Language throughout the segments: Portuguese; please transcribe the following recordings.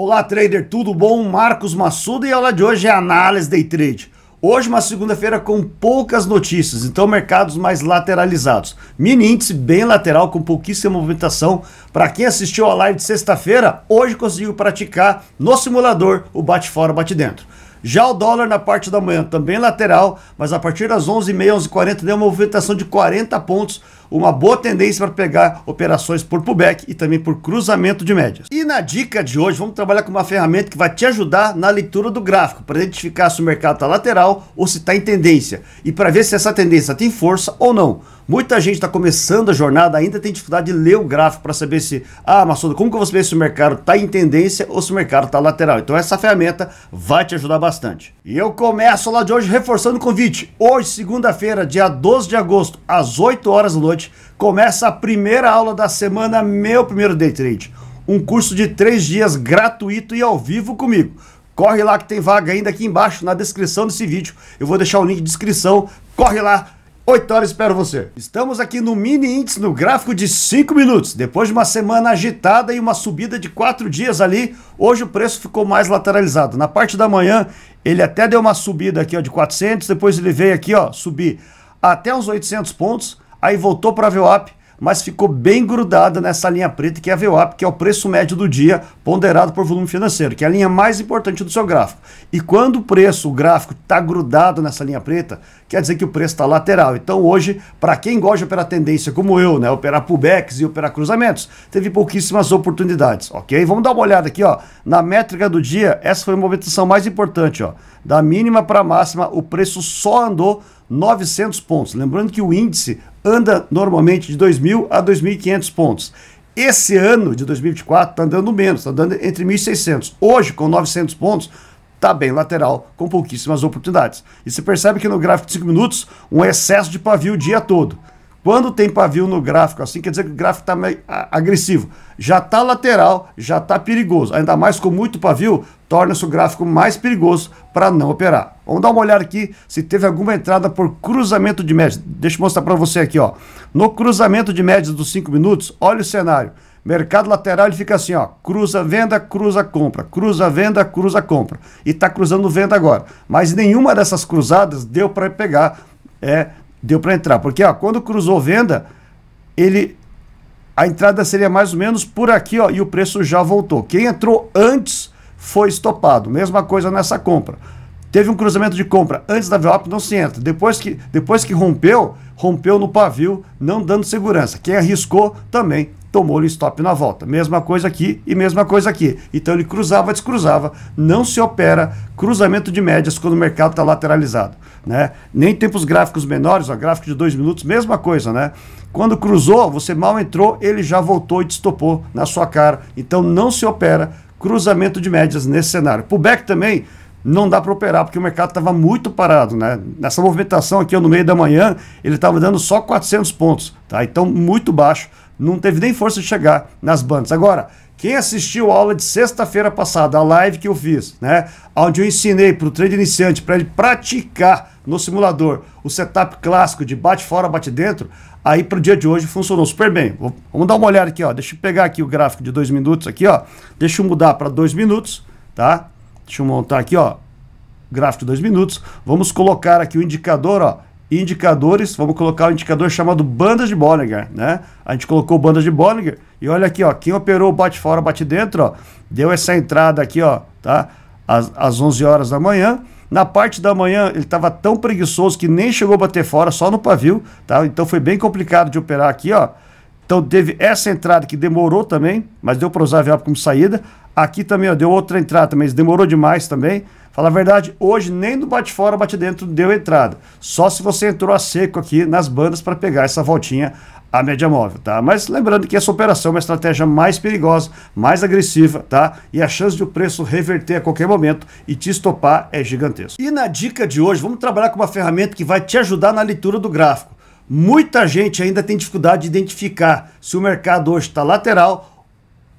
Olá, trader, tudo bom? Marcos Massuda e a aula de hoje é análise day trade. Hoje uma segunda-feira com poucas notícias, então mercados mais lateralizados. Mini índice bem lateral com pouquíssima movimentação. Para quem assistiu a live de sexta-feira, hoje conseguiu praticar no simulador o bate fora, bate dentro. Já o dólar na parte da manhã também lateral, mas a partir das 11h30, 11h40 deu uma movimentação de 40 pontos uma boa tendência para pegar operações por pullback e também por cruzamento de médias. E na dica de hoje, vamos trabalhar com uma ferramenta que vai te ajudar na leitura do gráfico, para identificar se o mercado está lateral ou se está em tendência, e para ver se essa tendência tem força ou não. Muita gente está começando a jornada, ainda tem dificuldade de ler o gráfico para saber se, ah, mas como que você vê se o mercado está em tendência ou se o mercado está lateral? Então essa ferramenta vai te ajudar bastante. E eu começo lá de hoje reforçando o convite. Hoje, segunda-feira, dia 12 de agosto, às 8 horas da noite, começa a primeira aula da semana, meu primeiro day trade. Um curso de três dias gratuito e ao vivo comigo. Corre lá que tem vaga ainda aqui embaixo na descrição desse vídeo. Eu vou deixar o link de inscrição. Corre lá, 8 horas espero você. Estamos aqui no mini índice no gráfico de 5 minutos. Depois de uma semana agitada e uma subida de 4 dias ali, hoje o preço ficou mais lateralizado. Na parte da manhã, ele até deu uma subida aqui ó, de 400, depois ele veio aqui ó, subir até uns 800 pontos aí voltou para a VWAP, mas ficou bem grudada nessa linha preta que é a VWAP, que é o preço médio do dia ponderado por volume financeiro, que é a linha mais importante do seu gráfico. E quando o preço, o gráfico está grudado nessa linha preta, quer dizer que o preço está lateral. Então hoje, para quem gosta de operar tendência como eu, né, operar pullbacks e operar cruzamentos, teve pouquíssimas oportunidades, ok? Vamos dar uma olhada aqui, ó, na métrica do dia, essa foi a movimentação mais importante, ó, da mínima para máxima, o preço só andou 900 pontos. Lembrando que o índice anda normalmente de 2.000 a 2.500 pontos. Esse ano de 2024 está andando menos, está andando entre 1.600. Hoje, com 900 pontos, está bem lateral, com pouquíssimas oportunidades. E você percebe que no gráfico de 5 minutos, um excesso de pavio o dia todo. Quando tem pavio no gráfico assim, quer dizer que o gráfico está agressivo. Já está lateral, já está perigoso. Ainda mais com muito pavio, torna-se o gráfico mais perigoso para não operar. Vamos dar uma olhada aqui se teve alguma entrada por cruzamento de médias. Deixa eu mostrar para você aqui. ó. No cruzamento de médias dos 5 minutos, olha o cenário. Mercado lateral ele fica assim, ó, cruza venda, cruza compra, cruza venda, cruza compra. E está cruzando venda agora. Mas nenhuma dessas cruzadas deu para pegar é, Deu para entrar, porque ó, quando cruzou venda, ele a entrada seria mais ou menos por aqui, ó, e o preço já voltou. Quem entrou antes foi estopado. Mesma coisa nessa compra. Teve um cruzamento de compra antes da VWAP, não se entra. Depois que, depois que rompeu, rompeu no pavio, não dando segurança. Quem arriscou também tomou o stop na volta. Mesma coisa aqui e mesma coisa aqui. Então ele cruzava, descruzava. Não se opera cruzamento de médias quando o mercado está lateralizado. Né? Nem tempos gráficos menores, ó, gráfico de dois minutos, mesma coisa, né? Quando cruzou, você mal entrou, ele já voltou e destopou na sua cara. Então não se opera cruzamento de médias nesse cenário. Pullback também não dá para operar, porque o mercado estava muito parado. Né? Nessa movimentação aqui no meio da manhã, ele estava dando só 400 pontos, tá? então muito baixo, não teve nem força de chegar nas bandas. Agora, quem assistiu a aula de sexta-feira passada, a live que eu fiz, né? Onde eu ensinei para o trader iniciante, para ele praticar no simulador o setup clássico de bate fora, bate dentro, aí para o dia de hoje funcionou super bem. Vamos dar uma olhada aqui, ó. Deixa eu pegar aqui o gráfico de dois minutos aqui, ó. Deixa eu mudar para dois minutos, tá? Deixa eu montar aqui, ó. Gráfico de dois minutos. Vamos colocar aqui o indicador, ó indicadores, vamos colocar um indicador chamado banda de Bollinger, né? A gente colocou banda de Bollinger e olha aqui, ó, quem operou bate fora, bate dentro, ó, deu essa entrada aqui, ó, tá? Às, às 11 horas da manhã. Na parte da manhã ele estava tão preguiçoso que nem chegou a bater fora, só no pavio, tá? Então foi bem complicado de operar aqui, ó. Então teve essa entrada que demorou também, mas deu para usar a VELP como saída. Aqui também ó, deu outra entrada mas demorou demais também. Fala a verdade, hoje nem no bate fora, bate dentro deu entrada. Só se você entrou a seco aqui nas bandas para pegar essa voltinha a média móvel, tá? Mas lembrando que essa operação é uma estratégia mais perigosa, mais agressiva, tá? E a chance de o preço reverter a qualquer momento e te estopar é gigantesco. E na dica de hoje, vamos trabalhar com uma ferramenta que vai te ajudar na leitura do gráfico. Muita gente ainda tem dificuldade de identificar se o mercado hoje está lateral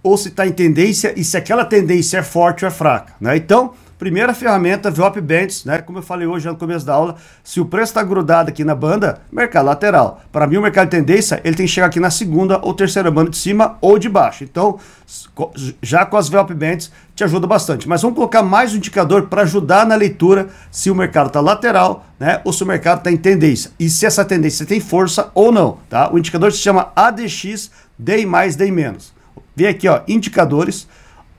ou se está em tendência e se aquela tendência é forte ou é fraca. Né? Então, Primeira ferramenta, Vwap bands, né? Como eu falei hoje no começo da aula, se o preço está grudado aqui na banda, mercado lateral. Para mim, o mercado de tendência, ele tem que chegar aqui na segunda ou terceira banda de cima ou de baixo. Então, já com as Vwap bands, te ajuda bastante. Mas vamos colocar mais um indicador para ajudar na leitura se o mercado está lateral, né? Ou se o mercado está em tendência. E se essa tendência tem força ou não, tá? O indicador se chama ADX, DEI mais, DEI menos. Vem aqui, ó, indicadores.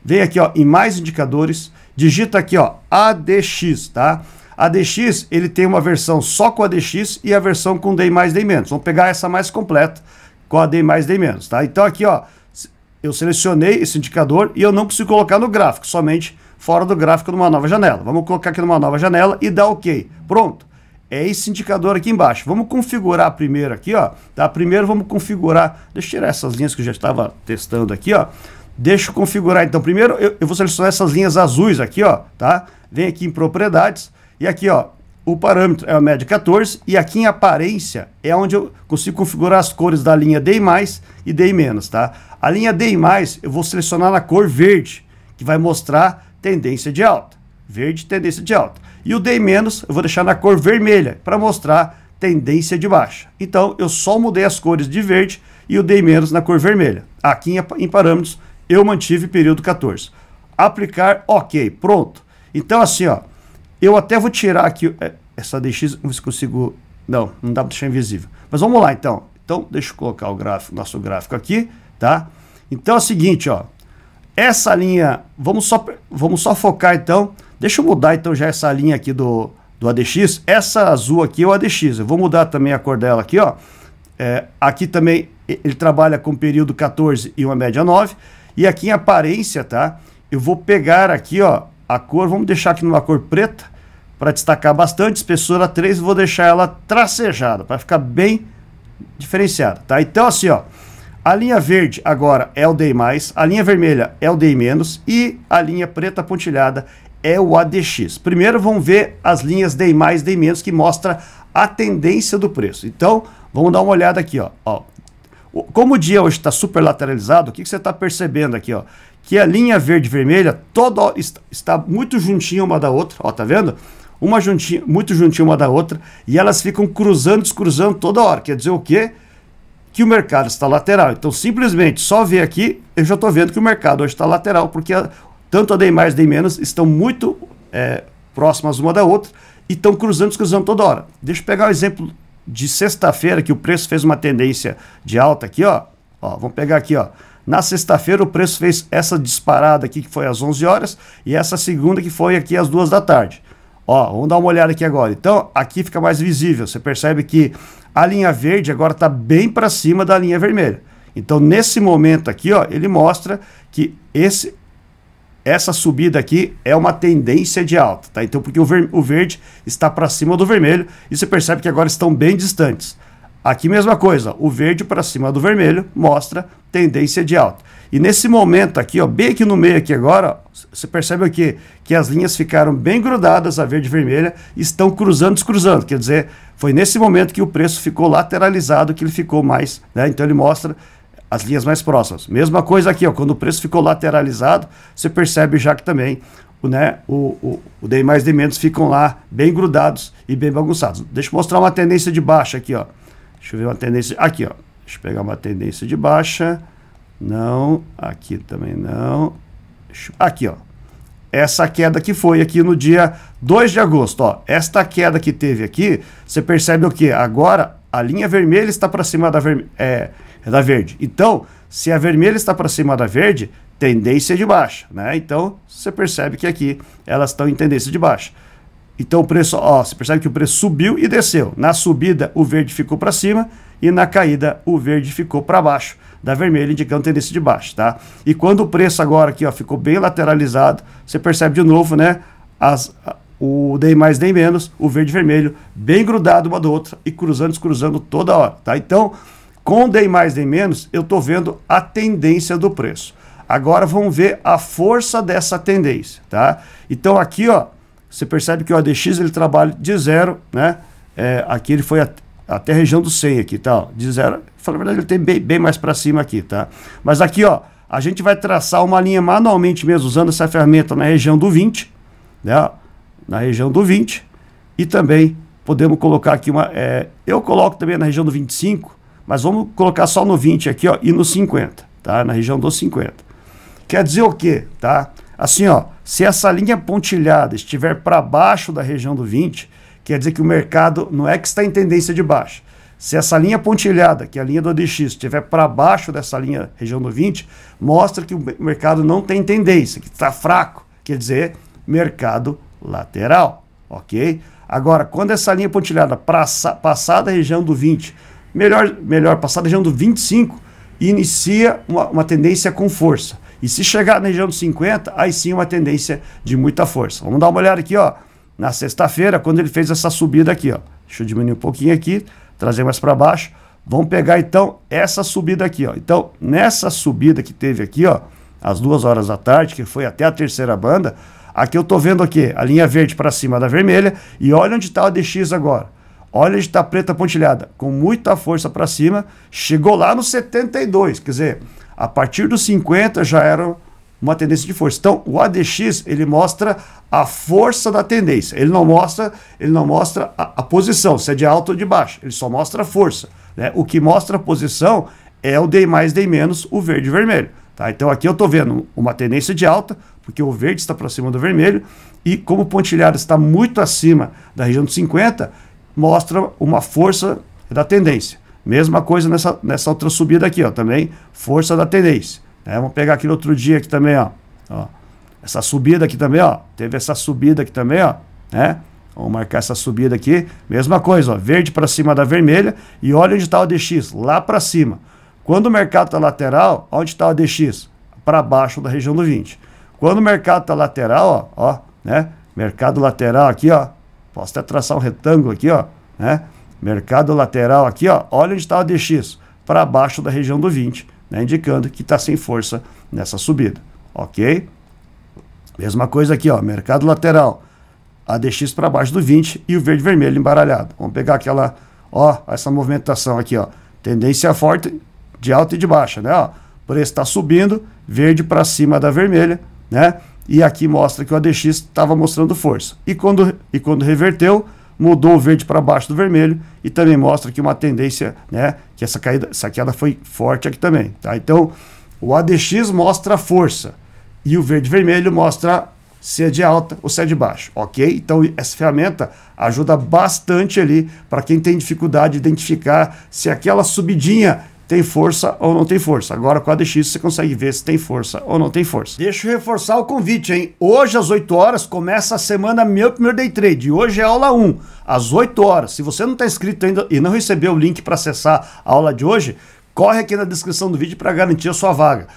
Vem aqui, ó, em mais indicadores digita aqui, ó, ADX, tá? ADX, ele tem uma versão só com ADX e a versão com DEI mais, DEI menos. Vamos pegar essa mais completa com a DEI mais, DEI menos, tá? Então aqui, ó, eu selecionei esse indicador e eu não preciso colocar no gráfico, somente fora do gráfico numa nova janela. Vamos colocar aqui numa nova janela e dar OK. Pronto. É esse indicador aqui embaixo. Vamos configurar primeiro aqui, ó. Tá? Primeiro vamos configurar... Deixa eu tirar essas linhas que eu já estava testando aqui, ó. Deixa eu configurar então. Primeiro eu, eu vou selecionar essas linhas azuis aqui, ó, tá? Vem aqui em propriedades e aqui, ó, o parâmetro é a média 14 e aqui em aparência é onde eu consigo configurar as cores da linha D+, e D-, tá? A linha D+, eu vou selecionar na cor verde, que vai mostrar tendência de alta. Verde, tendência de alta. E o D-, eu vou deixar na cor vermelha, para mostrar tendência de baixa. Então, eu só mudei as cores de verde e o D- na cor vermelha. Aqui em, em parâmetros, eu mantive período 14. Aplicar, ok, pronto. Então, assim, ó, eu até vou tirar aqui é, essa DX, vamos ver se consigo. Não, não dá para deixar invisível. Mas vamos lá, então. Então, deixa eu colocar o gráfico, nosso gráfico aqui, tá? Então é o seguinte, ó. Essa linha, vamos só, vamos só focar então. Deixa eu mudar então já essa linha aqui do, do ADX. Essa azul aqui é o ADX. Eu vou mudar também a cor dela aqui, ó. É, aqui também ele trabalha com período 14 e uma média 9. E aqui em aparência, tá? Eu vou pegar aqui, ó, a cor, vamos deixar aqui numa cor preta para destacar bastante, espessura 3, vou deixar ela tracejada para ficar bem diferenciada, tá? Então assim, ó, a linha verde agora é o DI+, a linha vermelha é o DI- e a linha preta pontilhada é o ADX. Primeiro vamos ver as linhas DI+, DI- que mostra a tendência do preço. Então, vamos dar uma olhada aqui, ó, ó como o dia hoje está super lateralizado, o que, que você está percebendo aqui? Ó? Que a linha verde e vermelha toda, está muito juntinha uma da outra, ó, tá vendo? Uma juntinha, muito juntinha uma da outra, e elas ficam cruzando, descruzando toda hora. Quer dizer o quê? Que o mercado está lateral. Então, simplesmente, só ver aqui, eu já estou vendo que o mercado hoje está lateral, porque a, tanto a DEI mais, DEI menos estão muito é, próximas uma da outra e estão cruzando, descruzando toda hora. Deixa eu pegar um exemplo de sexta-feira, que o preço fez uma tendência de alta aqui, ó. ó vamos pegar aqui, ó. Na sexta-feira o preço fez essa disparada aqui que foi às 11 horas e essa segunda que foi aqui às 2 da tarde. Ó, vamos dar uma olhada aqui agora. Então, aqui fica mais visível. Você percebe que a linha verde agora está bem para cima da linha vermelha. Então, nesse momento aqui, ó, ele mostra que esse essa subida aqui é uma tendência de alta, tá? Então, porque o, ver, o verde está para cima do vermelho e você percebe que agora estão bem distantes. Aqui mesma coisa, o verde para cima do vermelho mostra tendência de alta. E nesse momento aqui, ó, bem aqui no meio aqui agora, você percebe o quê? Que as linhas ficaram bem grudadas, a verde e vermelha, estão cruzando, descruzando. Quer dizer, foi nesse momento que o preço ficou lateralizado, que ele ficou mais, né? Então ele mostra as linhas mais próximas. Mesma coisa aqui, ó, quando o preço ficou lateralizado, você percebe já que também o, né, o, o, o DI mais de menos ficam lá bem grudados e bem bagunçados. Deixa eu mostrar uma tendência de baixa aqui, ó. Deixa eu ver uma tendência aqui, ó. Deixa eu pegar uma tendência de baixa. Não, aqui também não. Aqui, ó. Essa queda que foi aqui no dia 2 de agosto, ó. Esta queda que teve aqui, você percebe o que? Agora a linha vermelha está para cima da vermelha. É, é da verde. Então, se a vermelha está para cima da verde, tendência é de baixa, né? Então, você percebe que aqui elas estão em tendência de baixa. Então o preço, ó, você percebe que o preço subiu e desceu. Na subida o verde ficou para cima e na caída o verde ficou para baixo, da vermelha indicando tendência de baixa, tá? E quando o preço agora aqui, ó, ficou bem lateralizado, você percebe de novo, né, as o nem mais nem menos, o verde e vermelho bem grudado uma do outra e cruzando, cruzando toda hora, tá? Então, com DEI mais, DEI menos, eu estou vendo a tendência do preço. Agora vamos ver a força dessa tendência, tá? Então aqui, ó, você percebe que o ADX ele trabalha de zero, né? É, aqui ele foi at até a região do 100 aqui, tá? Ó, de zero, na verdade ele tem bem, bem mais para cima aqui, tá? Mas aqui, ó, a gente vai traçar uma linha manualmente mesmo, usando essa ferramenta na região do 20, né? Na região do 20 e também podemos colocar aqui uma... É, eu coloco também na região do 25, mas vamos colocar só no 20 aqui, ó, e no 50, tá? Na região dos 50. Quer dizer o quê, tá? Assim, ó, se essa linha pontilhada estiver para baixo da região do 20, quer dizer que o mercado não é que está em tendência de baixa. Se essa linha pontilhada, que é a linha do ADX, estiver para baixo dessa linha região do 20, mostra que o mercado não tem tendência, que está fraco. Quer dizer, mercado lateral, ok? Agora, quando essa linha pontilhada passar da região do 20 melhor, melhor passar a região do 25 e inicia uma, uma tendência com força. E se chegar na região dos 50, aí sim uma tendência de muita força. Vamos dar uma olhada aqui, ó. Na sexta-feira, quando ele fez essa subida aqui, ó. Deixa eu diminuir um pouquinho aqui, trazer mais para baixo. Vamos pegar então essa subida aqui, ó. Então, nessa subida que teve aqui, ó, às duas horas da tarde, que foi até a terceira banda, aqui eu tô vendo aqui a linha verde para cima da vermelha e olha onde está o DX agora. Olha está preta pontilhada, com muita força para cima, chegou lá no 72, quer dizer, a partir dos 50 já era uma tendência de força. Então, o ADX, ele mostra a força da tendência. Ele não mostra, ele não mostra a, a posição, se é de alta ou de baixa. Ele só mostra a força, né? O que mostra a posição é o D mais, D menos, o verde e vermelho. Tá? Então aqui eu estou vendo uma tendência de alta, porque o verde está para cima do vermelho, e como o pontilhado está muito acima da região dos 50, mostra uma força da tendência. Mesma coisa nessa, nessa outra subida aqui, ó, também força da tendência. Né? Vamos pegar aqui no outro dia aqui também, ó, ó, Essa subida aqui também, ó. Teve essa subida aqui também, ó, né? Vamos marcar essa subida aqui. Mesma coisa, ó, verde para cima da vermelha e olha onde está o DX, lá para cima. Quando o mercado está lateral, onde está o DX? Para baixo da região do 20. Quando o mercado está lateral, ó, ó, né? Mercado lateral aqui, ó, Posso até traçar um retângulo aqui, ó, né? Mercado lateral aqui, ó, olha onde está o DX, para baixo da região do 20, né? indicando que está sem força nessa subida, ok? Mesma coisa aqui, ó, mercado lateral, a para baixo do 20 e o verde vermelho embaralhado. Vamos pegar aquela, ó, essa movimentação aqui, ó, tendência forte de alta e de baixa, né? Ó, preço está subindo, verde para cima da vermelha, né? E aqui mostra que o ADX estava mostrando força. E quando, e quando reverteu, mudou o verde para baixo do vermelho e também mostra que uma tendência, né, que essa caída, essa queda foi forte aqui também, tá? Então, o ADX mostra força e o verde vermelho mostra se é de alta ou se é de baixo, ok? Então, essa ferramenta ajuda bastante ali para quem tem dificuldade de identificar se aquela subidinha tem força ou não tem força. Agora com a DX você consegue ver se tem força ou não tem força. Deixa eu reforçar o convite, hein? Hoje às 8 horas começa a semana Meu Primeiro Day Trade. Hoje é aula 1, às 8 horas. Se você não está inscrito ainda e não recebeu o link para acessar a aula de hoje, corre aqui na descrição do vídeo para garantir a sua vaga.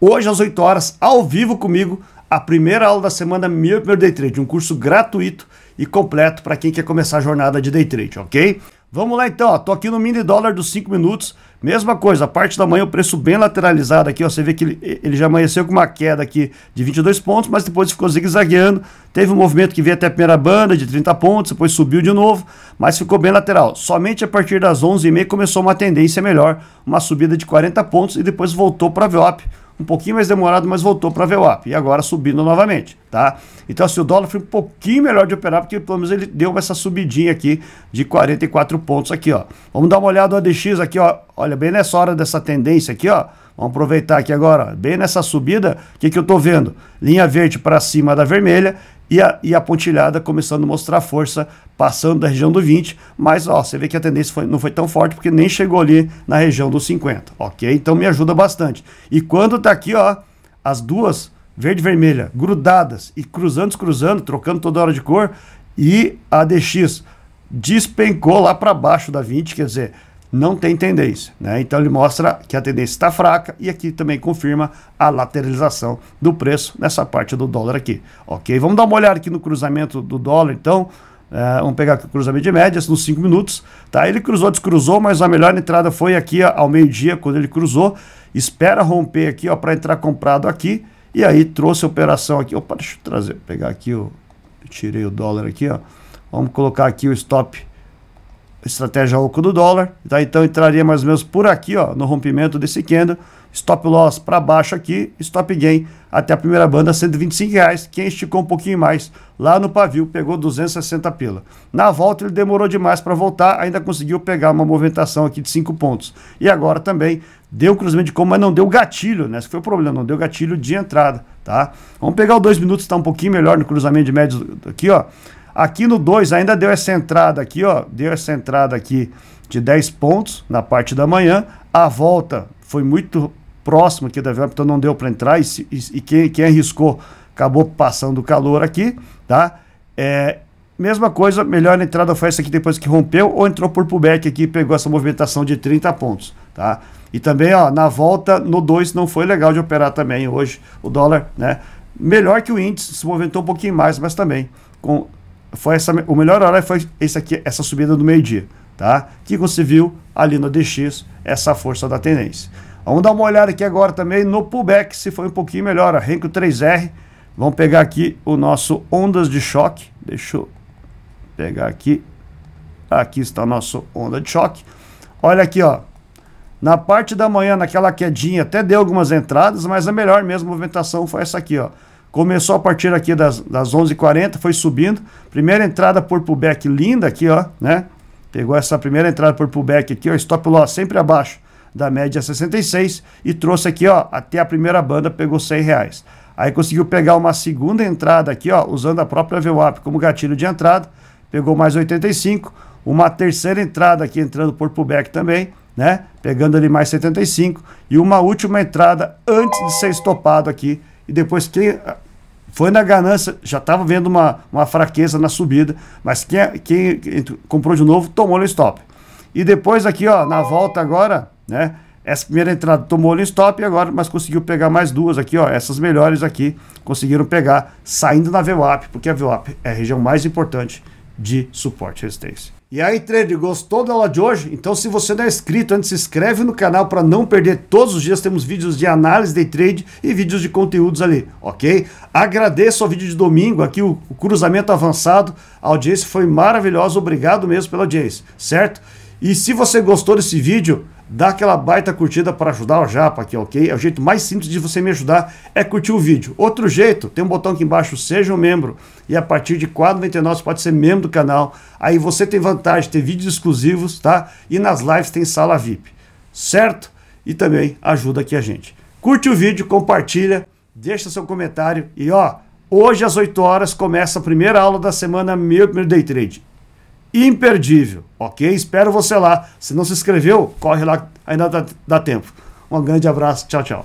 Hoje às 8 horas, ao vivo comigo, a primeira aula da semana Meu Primeiro Day Trade, um curso gratuito e completo para quem quer começar a jornada de day trade, ok? Vamos lá então, ó, tô aqui no mini dólar dos 5 minutos, mesma coisa, a parte da manhã o preço bem lateralizado aqui, ó, você vê que ele, ele já amanheceu com uma queda aqui de 22 pontos, mas depois ficou zigue-zagueando, teve um movimento que veio até a primeira banda de 30 pontos, depois subiu de novo, mas ficou bem lateral, somente a partir das 11h30 começou uma tendência melhor, uma subida de 40 pontos e depois voltou para a VWAP, um pouquinho mais demorado, mas voltou para VWAP e agora subindo novamente, tá? Então, se assim, o dólar foi um pouquinho melhor de operar, porque pelo menos ele deu essa subidinha aqui de 44 pontos aqui, ó. Vamos dar uma olhada no ADX aqui, ó. Olha, bem nessa hora dessa tendência aqui, ó. Vamos aproveitar aqui agora, bem nessa subida, o que, que eu estou vendo? Linha verde para cima da vermelha e a, e a pontilhada começando a mostrar força, passando da região do 20, mas ó, você vê que a tendência foi, não foi tão forte porque nem chegou ali na região dos 50, ok? Então me ajuda bastante. E quando tá aqui, ó, as duas, verde e vermelha, grudadas e cruzando, cruzando, trocando toda hora de cor, e a DX despencou lá para baixo da 20, quer dizer, não tem tendência. Né? Então ele mostra que a tendência está fraca e aqui também confirma a lateralização do preço nessa parte do dólar aqui. Ok, vamos dar uma olhada aqui no cruzamento do dólar então. É, vamos pegar aqui o cruzamento de médias nos 5 minutos. Tá? Ele cruzou, descruzou, mas a melhor entrada foi aqui ó, ao meio-dia, quando ele cruzou. Espera romper aqui para entrar comprado aqui. E aí trouxe a operação aqui. Opa, deixa eu trazer, pegar aqui o. Tirei o dólar aqui, ó. Vamos colocar aqui o stop estratégia oco do dólar, tá? então entraria mais ou menos por aqui, ó, no rompimento desse candle, stop loss para baixo aqui, stop gain até a primeira banda 125 reais, quem esticou um pouquinho mais lá no pavio pegou 260 pila. Na volta ele demorou demais para voltar, ainda conseguiu pegar uma movimentação aqui de 5 pontos. E agora também deu cruzamento de como, mas não deu gatilho, né? Esse foi o problema, não deu gatilho de entrada, tá? Vamos pegar o 2 minutos, tá um pouquinho melhor no cruzamento de médios aqui, ó. Aqui no 2 ainda deu essa entrada aqui, ó, deu essa entrada aqui de 10 pontos na parte da manhã. A volta foi muito próxima aqui da Velma, então não deu para entrar e, e, e, quem, quem arriscou acabou passando calor aqui, tá? É, mesma coisa, melhor entrada foi essa aqui depois que rompeu ou entrou por pullback aqui e pegou essa movimentação de 30 pontos, tá? E também, ó, na volta no 2 não foi legal de operar também hoje o dólar, né? Melhor que o índice, se movimentou um pouquinho mais, mas também com foi essa, o melhor horário foi esse aqui, essa subida do meio-dia, tá? Que você viu ali no DX, essa força da tendência. Vamos dar uma olhada aqui agora também no pullback, se foi um pouquinho melhor, a Renko 3R. Vamos pegar aqui o nosso ondas de choque. Deixa eu pegar aqui. Aqui está o nosso onda de choque. Olha aqui, ó. Na parte da manhã, naquela quedinha, até deu algumas entradas, mas a melhor mesmo movimentação foi essa aqui, ó. Começou a partir aqui das, das 11h40, foi subindo. Primeira entrada por pullback linda aqui, ó, né? Pegou essa primeira entrada por pullback aqui, ó, stop loss sempre abaixo da média 66 e trouxe aqui, ó, até a primeira banda pegou 100 reais. Aí conseguiu pegar uma segunda entrada aqui, ó, usando a própria VWAP como gatilho de entrada, pegou mais 85, uma terceira entrada aqui entrando por pullback também, né? Pegando ali mais 75 e uma última entrada antes de ser estopado aqui e depois quem foi na ganância, já estava vendo uma, uma fraqueza na subida, mas quem, quem comprou de novo tomou o stop. E depois aqui, ó, na volta agora, né? Essa primeira entrada tomou o stop e agora, mas conseguiu pegar mais duas aqui, ó. Essas melhores aqui conseguiram pegar saindo na VWAP, porque a VWAP é a região mais importante de suporte e resistência. E aí, trader, gostou da aula de hoje? Então, se você não é inscrito, antes se inscreve no canal para não perder. Todos os dias temos vídeos de análise de trade e vídeos de conteúdos ali, ok? Agradeço ao vídeo de domingo, aqui o, o cruzamento avançado. A audiência foi maravilhosa, obrigado mesmo pela audiência, certo? E se você gostou desse vídeo, dá aquela baita curtida para ajudar o Japa aqui, ok? É o jeito mais simples de você me ajudar é curtir o vídeo. Outro jeito, tem um botão aqui embaixo, seja um membro, e a partir de R$ 4,99 você pode ser membro do canal. Aí você tem vantagem de ter vídeos exclusivos, tá? E nas lives tem sala VIP, certo? E também ajuda aqui a gente. Curte o vídeo, compartilha, deixa seu comentário e ó, hoje às 8 horas começa a primeira aula da semana, meu primeiro day trade imperdível, ok? Espero você lá. Se não se inscreveu, corre lá, ainda dá, dá tempo. Um grande abraço, tchau, tchau.